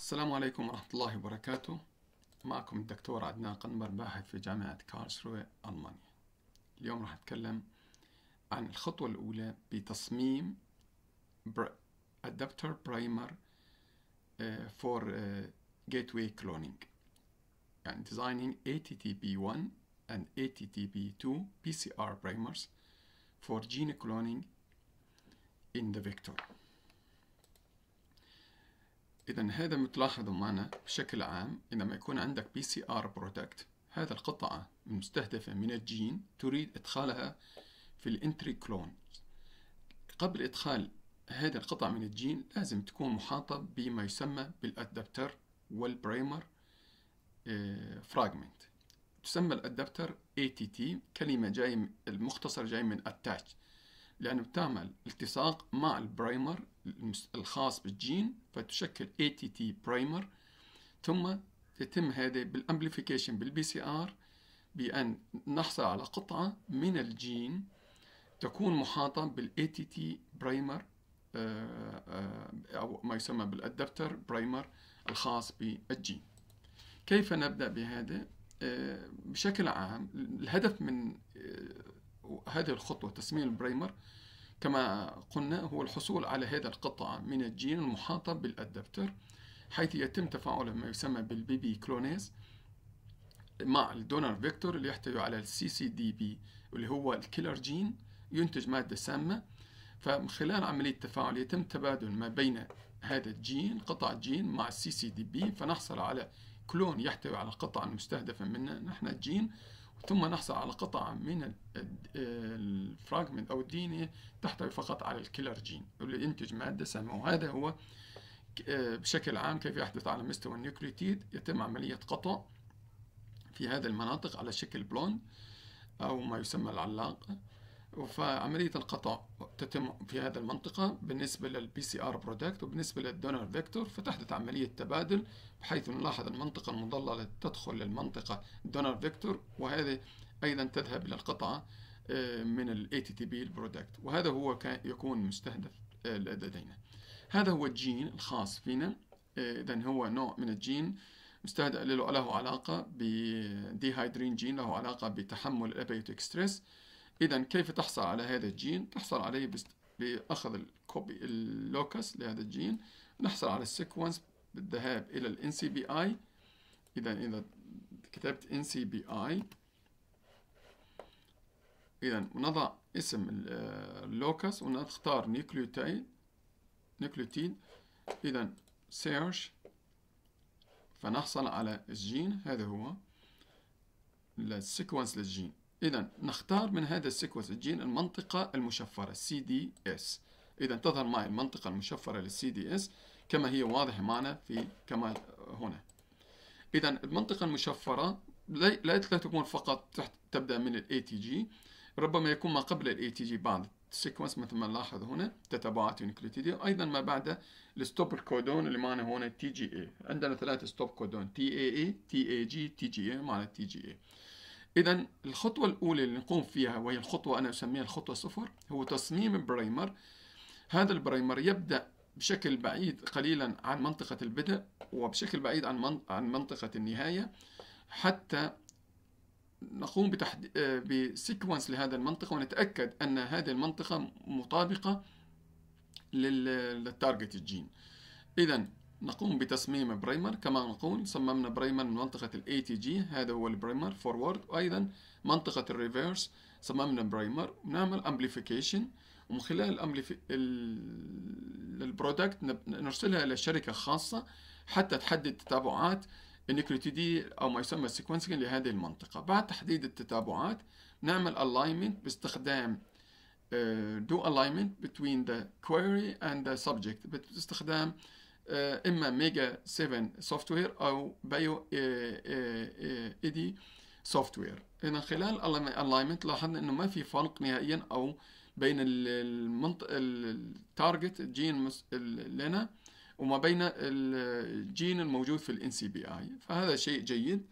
السلام عليكم ورحمة الله وبركاته معكم الدكتور عدنان قنبر باحث في جامعة كارلسروي ألمانيا اليوم راح أتكلم عن الخطوة الأولى بتصميم adapter primer آه، for آه، gateway cloning يعني designing ATTP1 and ATTP2 PCR primers for gene cloning in the vector إذا هذا متلاحظ معنا بشكل عام عندما يكون عندك بي سي آر برودكت هذا القطعة المستهدفة من الجين تريد إدخالها في الانتري كلون قبل إدخال هذا القطعة من الجين لازم تكون محاطة بما يسمى بالأدابتر والبريمر فراجمنت آه، تسمى الأدابتر ATT كلمة جاي المختصر جاي من attach لأنه بتعمل التصاق مع البريمر الخاص بالجين فتشكل ATT برايمر ثم يتم هذا بالامبليفيكيشن بالبي سي ار بأن نحصل على قطعة من الجين تكون محاطة بالاي تي تي برايمر أو ما يسمى بالأدابتر برايمر الخاص بالجين كيف نبدأ بهذا؟ آه، بشكل عام الهدف من آه، هذه الخطوة تسمية البرايمر كما قلنا هو الحصول على هذا القطعة من الجين المحاطة بالأدابتر حيث يتم تفاعل ما يسمى بالبي بي كلونيز مع الدونر فيكتور اللي يحتوي على السي سي دي بي واللي هو الكيلر جين ينتج مادة سامة فمن خلال عملية التفاعل يتم تبادل ما بين هذا الجين قطع الجين مع السي سي دي بي فنحصل على كلون يحتوي على القطعة المستهدفة منه نحن الجين ثم نحصل على قطعة من الفراجمنت أو الدي ان إيه تحتوي فقط على الكيلر جين اللي ينتج مادة سامة وهذا هو آه، بشكل عام كيف يحدث على مستوى النيوكليتيد يتم عملية قطع في هذه المناطق على شكل بلون أو ما يسمى العلاقة فعملية القطع تتم في هذه المنطقة بالنسبة للبي سي ار برودكت وبالنسبة للدونر فيكتور فتحدث عملية تبادل بحيث نلاحظ المنطقة المضللة تدخل للمنطقة دونر فيكتور وهذه أيضا تذهب إلى القطعة آه، من ال ATTB البرودكت وهذا هو يكون مستهدف آه، لدينا هذا هو الجين الخاص فينا آه، إذا هو نوع من الجين مستهدف له علاقة بديهايدرين جين له علاقة بتحمل الأبيوتيك ستريس إذا كيف تحصل على هذا الجين؟ تحصل عليه بست... بأخذ الكوبي اللوكس لهذا الجين نحصل على السيكونس بالذهاب إلى ال NCBI إذا إذا كتبت NCBI إذا نضع اسم اللوكس ونختار نيوكليوتيد نيوكليوتيد إذا سيرش فنحصل على الجين هذا هو السيكونس للجين إذا نختار من هذا السيكونس الجين المنطقة المشفرة CDS إذا تظهر معي المنطقة المشفرة للسي دي اس كما هي واضحة معنا في كما هنا إذا المنطقة المشفرة لا تكون فقط تحت تبدأ من الاي تي جي ربما يكون ما قبل الاي تي جي بعد السيكونس مثل ما نلاحظ هنا تتابعات يونيكليتيدية أيضا ما بعد الستوب الكودون اللي معنا هنا تي جي عندنا ثلاثة ستوب كودون تي TAG TGA تي TGA جي تي جي تي جي إذا الخطوة الأولى اللي نقوم فيها وهي الخطوة أنا أسميها الخطوة صفر هو تصميم برايمر هذا البرايمر يبدأ بشكل بعيد قليلا عن منطقة البدء وبشكل بعيد عن عن منطقة النهاية حتى نقوم بتحدي... آه، بسيكونس لهذا المنطقة ونتأكد أن هذه المنطقة مطابقة لل... للتارجت الجين إذا نقوم بتصميم برايمر كما نقول صممنا برايمر من منطقة الـ ATG هذا هو البرايمر فورورد وأيضا منطقة الريفيرس صممنا برايمر ونعمل امبليفيكيشن ومن خلال البرودكت نرسلها إلى شركة خاصة حتى تحدد تتابعات النيكلوتيدي أو ما يسمى السيكونسين لهذه المنطقة بعد تحديد التتابعات نعمل alignment باستخدام آه، do alignment between the query and the subject باستخدام آه، اما ميجا 7 سوفت وير او بايو اي دي سوفت وير من خلال الالاينمنت لاحظنا انه ما في فرق نهائيا او بين المنطق التارجت الجين لنا وما بين الجين الموجود في الان سي بي اي فهذا شيء جيد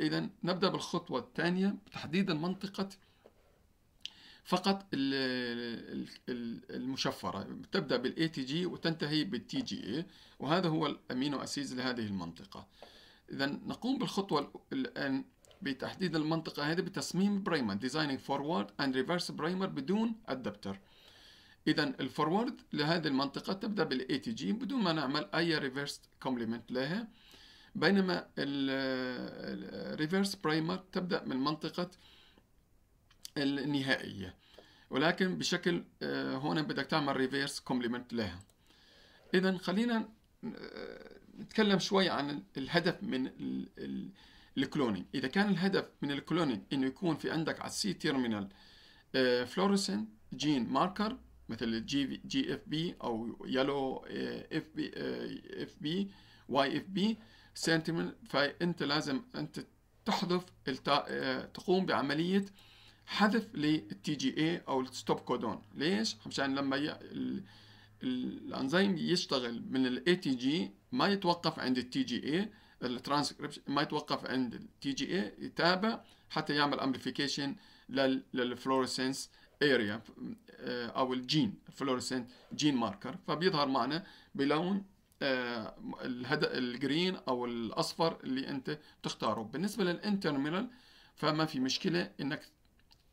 اذا نبدا بالخطوه الثانيه بتحديد منطقه فقط المشفرة تبدأ بالاي تي جي وتنتهي بالتي جي اي وهذا هو الأمينو أسيدز لهذه المنطقة إذا نقوم بالخطوة الآن بتحديد المنطقة هذه بتصميم بريمر ديزايننج فورورد اند ريفرس بريمر بدون أدابتر إذا الفورورد لهذه المنطقة تبدأ بالاي تي جي بدون ما نعمل أي ريفرس كومبلمنت لها بينما الريفرس برايمر تبدأ من منطقة النهائية ولكن بشكل آه، هون بدك تعمل ريفيرس كومبلمنت لها إذا خلينا آه، نتكلم شوي عن الهدف من الكلونينج إذا كان الهدف من الكلونينج إنه يكون في عندك على السي تيرمينال فلوريسنت جين ماركر مثل الجي جي اف بي او يلو اف بي اف بي واي اف بي سنتيمنت فانت لازم انت تحذف آه، تقوم بعمليه حذف للتي جي اي او الستوب كودون ليش عشان لما ي... ال... الانزيم يشتغل من الاي تي جي ما يتوقف عند التي جي اي الترانسكربشن ما يتوقف عند التي جي اي يتابع حتى يعمل امبليفيكيشن للفلوريسنس اريا آه، او الجين فلوريسنت جين ماركر فبيظهر معنا بلون آه، الهد... الجرين او الاصفر اللي انت تختاره بالنسبه للانترمينال فما في مشكله انك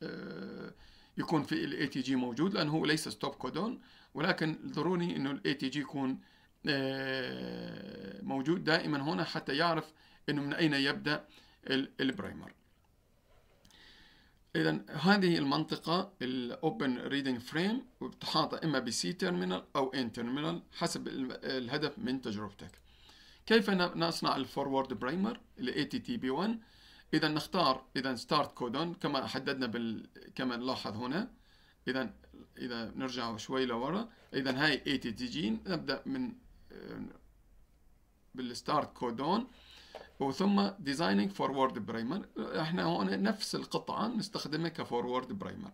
آه، يكون في الاي تي جي موجود لانه هو ليس ستوب كودون ولكن ضروري انه الاي تي جي يكون آه، موجود دائما هنا حتى يعرف انه من اين يبدا البرايمر اذا هذه المنطقه الاوبن ريدنج فريم وبتحاطها اما بسي تيرمينال او ان تيرمينال حسب الهدف من تجربتك كيف نصنع الفورورد برايمر الاي تي تي بي 1 إذا نختار إذا ستارت كودون كما حددنا بال... كما نلاحظ هنا إذا إذا نرجع شوي لورا إذا هاي اي تي تي جين نبدأ من آه، بالستارت كودون وثم ديزايننج فورورد برايمر احنا هون نفس القطعة نستخدمها كفورورد برايمر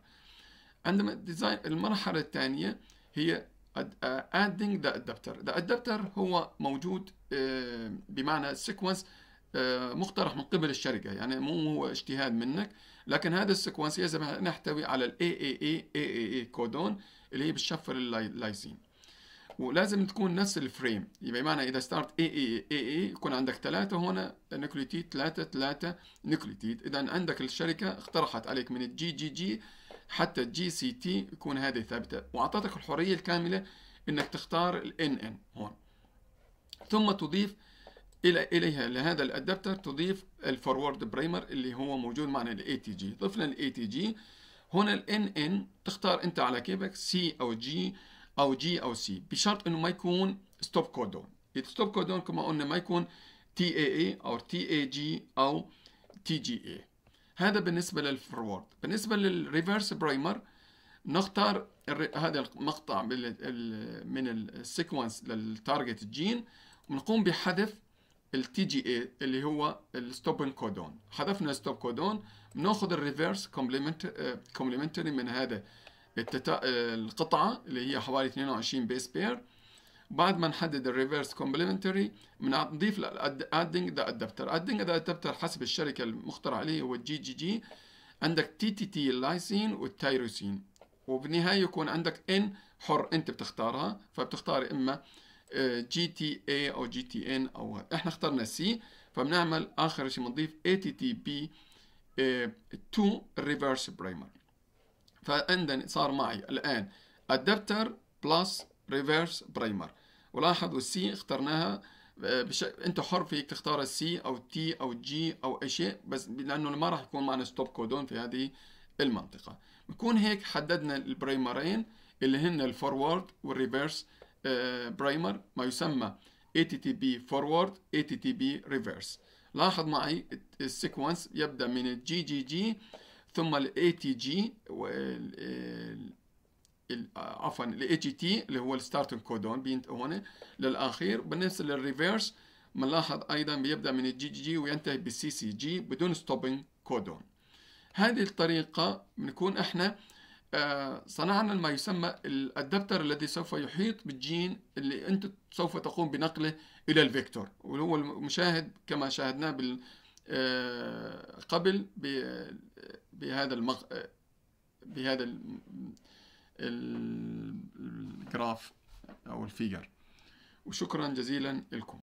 عندما ديزاين المرحلة الثانية هي آه، adding the adapter the adapter هو موجود آه، بمعنى sequence آه، مقترح من قبل الشركه يعني مو هو اجتهاد منك لكن هذا السيكونس يجب ان يحتوي على الاي اي اي اي اي كودون اللي هي بتشفر اللايسين ولازم تكون نفس الفريم بمعنى اذا ستارت اي اي اي اي يكون عندك ثلاثه هنا نيكليتيد ثلاثه ثلاثه نيكليتيد اذا عندك الشركه اقترحت عليك من الجي جي جي حتى الجي سي تي يكون هذه ثابته واعطتك الحريه الكامله انك تختار الان ان هون ثم تضيف إلى إليها لهذا الأدابتر تضيف الفورورد بريمر اللي هو موجود معنا تي ATG ضفنا تي ATG هنا ال NN تختار أنت على كيفك C أو G أو G أو C بشرط إنه ما يكون ستوب كودون الستوب كودون كما قلنا ما يكون TAA أو TAG أو TGA هذا بالنسبة للفورورد بالنسبة للريفرس برايمر نختار هذا المقطع من السيكونس للتارجت جين ونقوم بحذف التي جي اي اللي هو الستوب كودون حذفنا الستوب كودون بناخد الريفيرس كومبلمنتري من هذا التتا... آه، القطعه اللي هي حوالي 22 بيس بير بعد ما نحدد reverse كومبلمنتري بنضيف adding ذا ادابتر ادنج ذا ادابتر حسب الشركه المخترع عليه هو الجي جي جي عندك تي تي تي اللايسين والتايروسين وبالنهايه يكون عندك ان حر انت بتختارها فبتختار اما جي تي اي او جي تي ان او احنا اخترنا سي فبنعمل اخر شيء بنضيف اي تي تي بي تو ريفرس برايمر فعندنا صار معي الان ادابتر بلس ريفرس برايمر ولاحظوا السي اخترناها آه، بش... انت حر فيك تختار السي او تي او جي او اي شيء بس لانه ما راح يكون معنا ستوب كودون في هذه المنطقه بكون هيك حددنا البرايمرين اللي هن الفورورد والريفرس برايمر آه، ما يسمى ATTP forward ATTP reverse لاحظ معي السيكونس يبدأ من الجي جي جي ثم الاي تي جي عفوا الاي جي تي اللي هو الستارتنج كودون بينت هون للاخير بالنسبه للريفيرس بنلاحظ ايضا بيبدا من الجي جي جي وينتهي بالسي سي جي بدون ستوبنج كودون هذه الطريقه بنكون احنا آه، صنعنا ما يسمى الادابتر الذي سوف يحيط بالجين اللي انت سوف تقوم بنقله الى الفيكتور واللي هو المشاهد كما شاهدناه بال آه، قبل بهذا المغ... بهذا الجراف او الفيجر وشكرا جزيلا لكم